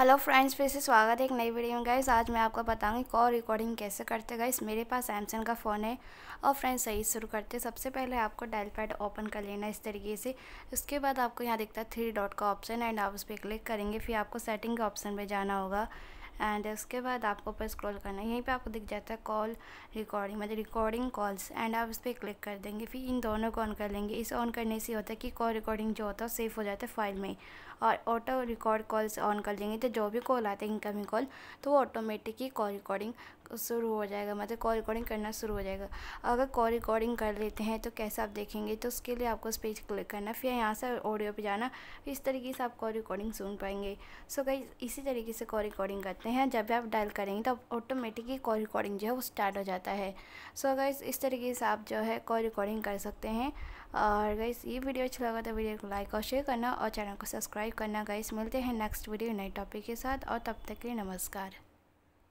hello friends फिर से स्वागत है एक नई वीडियो में गाइस आज मैं आपको बताऊंगी कॉल रिकॉर्डिंग कैसे करते गाइस मेरे पास सैमसंग का फ़ोन है और फ्रेंड्स सही शुरू करते सबसे पहले आपको डायल पैड ओपन कर लेना इस तरीके से उसके बाद आपको यहाँ दिखता है थ्री डॉट का ऑप्शन एंड आप उस पर क्लिक करेंगे फिर आपको सेटिंग के ऑप्शन पर जाना होगा एंड उसके बाद आपको ऊपर स्क्रॉल करना है यहीं पे आपको दिख जाता है कॉल रिकॉर्डिंग मतलब रिकॉर्डिंग कॉल्स एंड आप उस पर क्लिक कर देंगे फिर इन दोनों को ऑन कर लेंगे इस ऑन करने से होता है कि कॉल रिकॉर्डिंग जो होता है सेफ हो जाता है फाइल में और ऑटो रिकॉर्ड कॉल्स ऑन कर लेंगे तो जो भी कॉल आते हैं इनकमिंग कॉल तो वो ऑटोमेटिक ही कॉल रिकॉर्डिंग शुरू हो जाएगा मतलब कॉल रिकॉर्डिंग करना शुरू हो जाएगा अगर कॉल रिकॉर्डिंग कर लेते हैं तो कैसे आप देखेंगे तो उसके लिए आपको उस क्लिक करना फिर यहाँ से ऑडियो पे जाना इस तरीके से आप कॉल रिकॉर्डिंग सुन पाएंगे सो so, कई इसी तरीके से कॉल रिकॉर्डिंग करते हैं सकते हैं जब भी आप डायल करेंगे तब ऑटोमेटिकली कॉल रिकॉर्डिंग जो है वो स्टार्ट हो जाता है सो so गाइस इस तरीके से आप जो है कॉल रिकॉर्डिंग कर सकते हैं और गाइस ये वीडियो अच्छा लगा तो वीडियो को लाइक और शेयर करना और चैनल को सब्सक्राइब करना गाइस मिलते हैं नेक्स्ट वीडियो नए टॉपिक के साथ और तब तक के लिए नमस्कार